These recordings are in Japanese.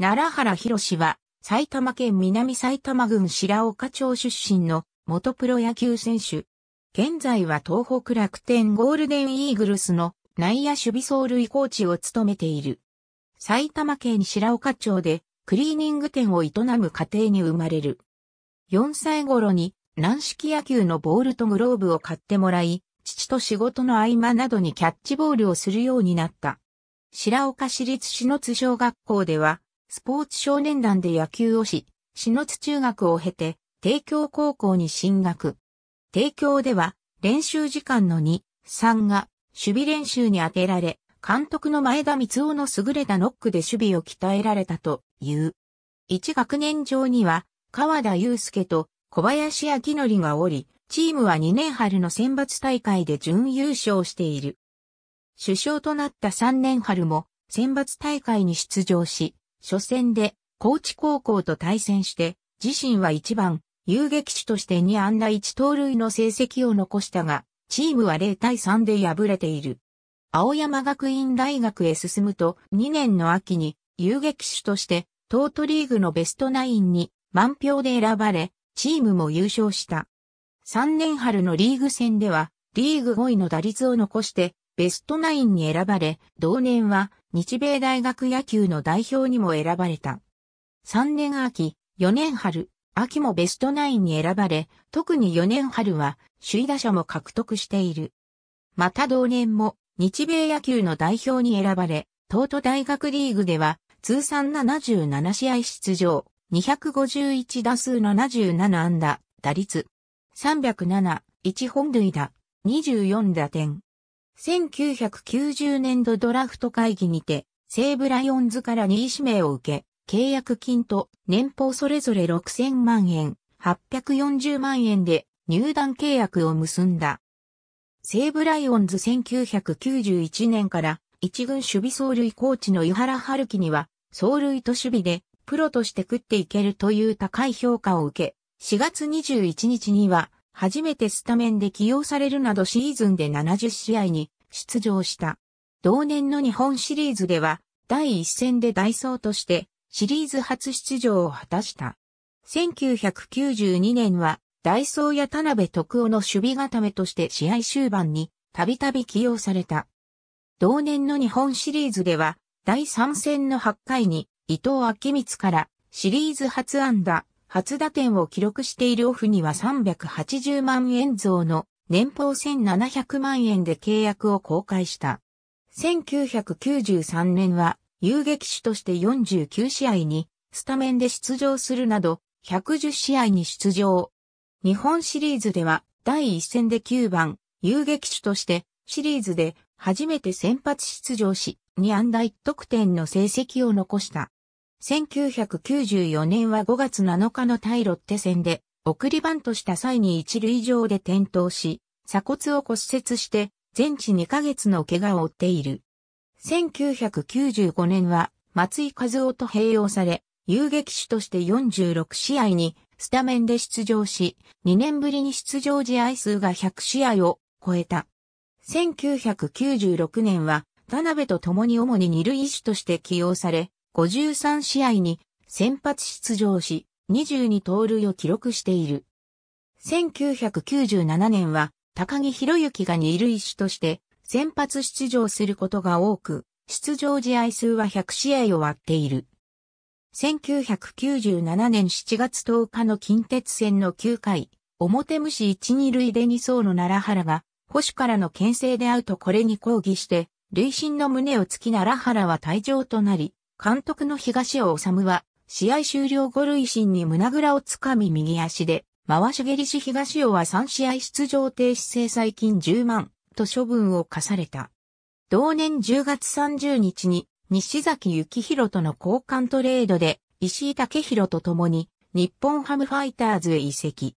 奈良原博は、埼玉県南埼玉郡白岡町出身の元プロ野球選手。現在は東北楽天ゴールデンイーグルスの内野守備走塁コーチを務めている。埼玉県白岡町でクリーニング店を営む家庭に生まれる。4歳頃に軟式野球のボールとグローブを買ってもらい、父と仕事の合間などにキャッチボールをするようになった。白岡市立篠津小学校では、スポーツ少年団で野球をし、篠津中学を経て、帝京高校に進学。帝京では、練習時間の2、3が、守備練習に当てられ、監督の前田光雄の優れたノックで守備を鍛えられたという。一学年上には、川田祐介と小林明則がおり、チームは2年春の選抜大会で準優勝している。首相となった3年春も選抜大会に出場し、初戦で高知高校と対戦して、自身は1番、遊撃手として2安打1盗塁の成績を残したが、チームは0対3で敗れている。青山学院大学へ進むと2年の秋に遊撃手としてトートリーグのベストナインに満票で選ばれ、チームも優勝した。3年春のリーグ戦ではリーグ5位の打率を残してベストナインに選ばれ、同年は日米大学野球の代表にも選ばれた。3年秋、4年春、秋もベストナインに選ばれ、特に4年春は首位打者も獲得している。また同年も日米野球の代表に選ばれ、東都大学リーグでは通算77試合出場、251打数77安打、打率307、1本塁打、24打点。1990年度ドラフト会議にて、西武ライオンズから2位指名を受け、契約金と年俸それぞれ6000万円、840万円で入団契約を結んだ。西武ライオンズ1991年から一軍守備走塁コーチの湯原春樹には、走塁と守備でプロとして食っていけるという高い評価を受け、4月21日には初めてスタメンで起用されるなどシーズンで70試合に出場した。同年の日本シリーズでは、第一戦でダイソーとして、シリーズ初出場を果たした。1992年は、ダイソーや田辺徳夫の守備固めとして試合終盤に、たびたび起用された。同年の日本シリーズでは、第3戦の8回に、伊藤明光から、シリーズ初安打、初打点を記録しているオフには380万円増の年俸1700万円で契約を公開した。1993年は遊撃手として49試合にスタメンで出場するなど110試合に出場。日本シリーズでは第1戦で9番遊撃手としてシリーズで初めて先発出場し2安打1得点の成績を残した。1994年は5月7日の対ロッテ戦で、送りバントした際に一塁上で転倒し、鎖骨を骨折して、全治2ヶ月の怪我を負っている。1995年は、松井和夫と併用され、遊撃手として46試合にスタメンで出場し、2年ぶりに出場試合数が100試合を超えた。1996年は、田辺と共に主に二塁手として起用され、53試合に先発出場し、22盗塁を記録している。1997年は、高木博之が二塁手として先発出場することが多く、出場試合数は100試合を割っている。1997年7月10日の近鉄戦の9回、表虫1、2塁で2走の奈良原が、保守からの牽制でアウトこれに抗議して、累進の胸を突き奈良原は退場となり、監督の東尾治は、試合終了後累進に胸ぐらをつかみ右足で、回し蹴りし東尾は3試合出場停止制裁金10万と処分を課された。同年10月30日に、西崎幸宏との交換トレードで、石井武宏と共に、日本ハムファイターズへ移籍。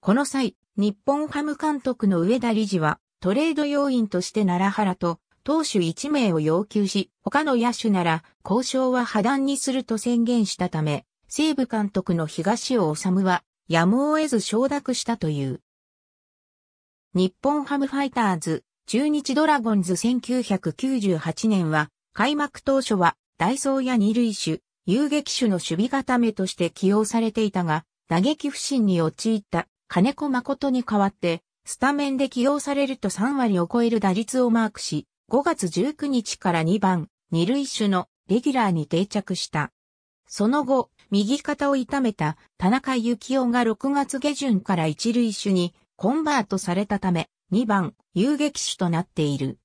この際、日本ハム監督の上田理事は、トレード要員として奈良原と投手1名を要求し、他の野手なら交渉は破談にすると宣言したため、西部監督の東尾治はやむを得ず承諾したという。日本ハムファイターズ、中日ドラゴンズ1998年は、開幕当初は、ダイソーや二塁手、遊撃手の守備固めとして起用されていたが、打撃不振に陥った金子誠に代わって、スタメンで起用されると3割を超える打率をマークし、5月19日から2番、二塁手のレギュラーに定着した。その後、右肩を痛めた田中幸雄が6月下旬から一塁手にコンバートされたため、2番、遊撃手となっている。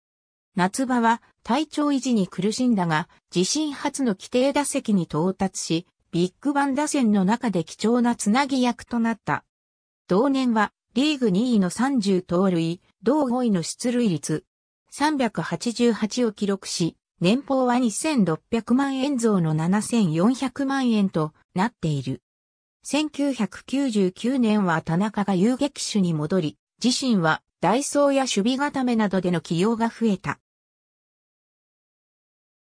夏場は体調維持に苦しんだが、自身初の規定打席に到達し、ビッグバン打線の中で貴重なつなぎ役となった。同年は、リーグ2位の30盗塁、同5位の出塁率、388を記録し、年俸は2600万円増の7400万円となっている。1999年は田中が遊撃手に戻り、自身はダイソーや守備固めなどでの起用が増えた。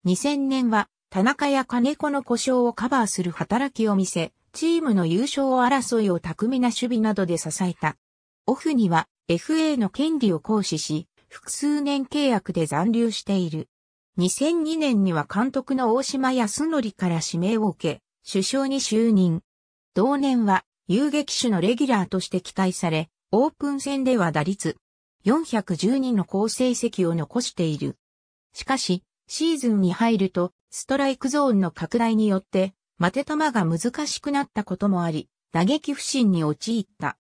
2000年は田中や金子の故障をカバーする働きを見せ、チームの優勝争いを巧みな守備などで支えた。オフには FA の権利を行使し、複数年契約で残留している。2002年には監督の大島康則から指名を受け、首相に就任。同年は遊撃手のレギュラーとして期待され、オープン戦では打率412の好成績を残している。しかし、シーズンに入ると、ストライクゾーンの拡大によって、待て球が難しくなったこともあり、打撃不振に陥った。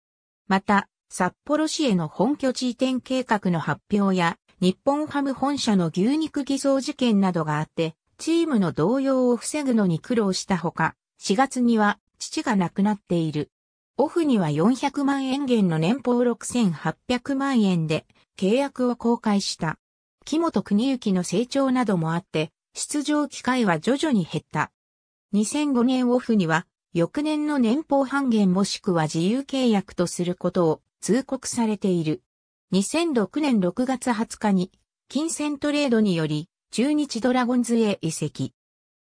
また、札幌市への本拠地移転計画の発表や、日本ハム本社の牛肉偽造事件などがあって、チームの動揺を防ぐのに苦労したほか、4月には父が亡くなっている。オフには400万円減の年俸6800万円で契約を公開した。木本国幸の成長などもあって、出場機会は徐々に減った。2005年オフには、翌年の年俸半減もしくは自由契約とすることを通告されている。2006年6月20日に、金銭トレードにより、中日ドラゴンズへ移籍。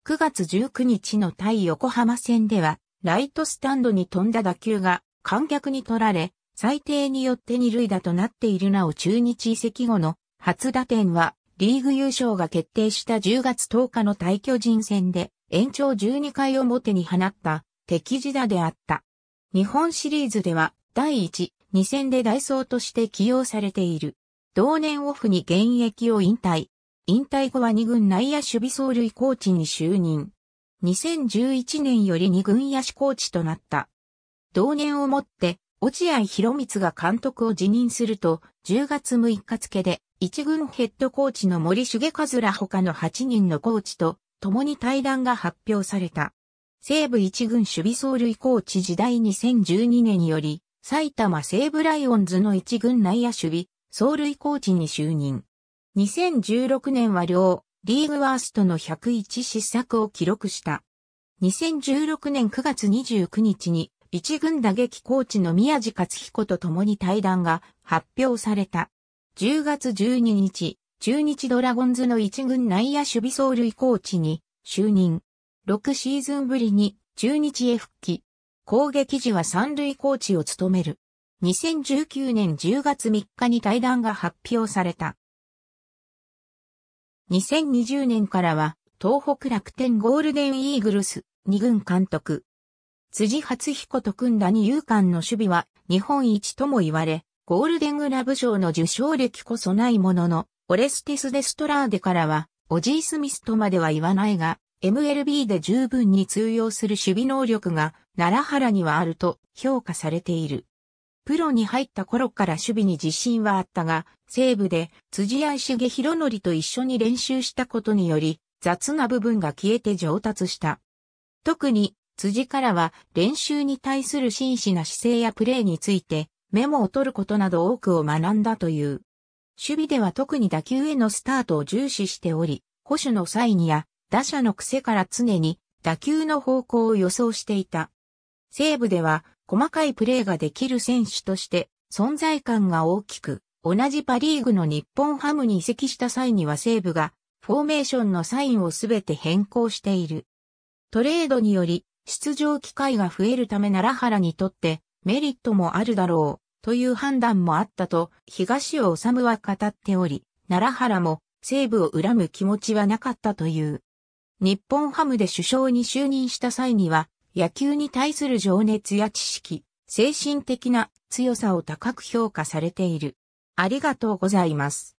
9月19日の対横浜戦では、ライトスタンドに飛んだ打球が観客に取られ、最低によって二塁打となっているなお中日移籍後の初打点は、リーグ優勝が決定した10月10日の対巨人戦で、延長12回表に放った敵地打であった。日本シリーズでは、第1、2戦でダイソーとして起用されている。同年オフに現役を引退。引退後は2軍内野守備走塁コーチに就任。2011年より2軍野手コーチとなった。同年をもって、落合博光が監督を辞任すると、10月6日付で、一軍ヘッドコーチの森重和ら他の8人のコーチと、共に対談が発表された。西部一軍守備走塁コーチ時代2012年より、埼玉西武ライオンズの一軍内野守備、走塁コーチに就任。2016年は両、リーグワーストの101失策を記録した。2016年9月29日に、一軍打撃コーチの宮地克彦と共に対談が発表された。10月12日、中日ドラゴンズの一軍内野守備走塁コーチに就任。6シーズンぶりに中日へ復帰。攻撃時は三塁コーチを務める。2019年10月3日に対談が発表された。2020年からは、東北楽天ゴールデンイーグルス二軍監督。辻初彦と組んだ二遊間の守備は日本一とも言われ、ゴールデングラブ賞の受賞歴こそないものの、オレスティス・デストラーデからは、オジー・スミスとまでは言わないが、MLB で十分に通用する守備能力が奈良原にはあると評価されている。プロに入った頃から守備に自信はあったが、西部で辻谷重弘則と一緒に練習したことにより、雑な部分が消えて上達した。特に、辻からは練習に対する真摯な姿勢やプレーについて、メモを取ることなど多くを学んだという。守備では特に打球へのスタートを重視しており、保守の際にや、打者の癖から常に打球の方向を予想していた。西部では細かいプレーができる選手として存在感が大きく、同じパリーグの日本ハムに移籍した際には西部がフォーメーションのサインをすべて変更している。トレードにより出場機会が増えるため奈良原にとってメリットもあるだろうという判断もあったと東尾治は語っており、奈良原も西部を恨む気持ちはなかったという。日本ハムで首相に就任した際には野球に対する情熱や知識、精神的な強さを高く評価されている。ありがとうございます。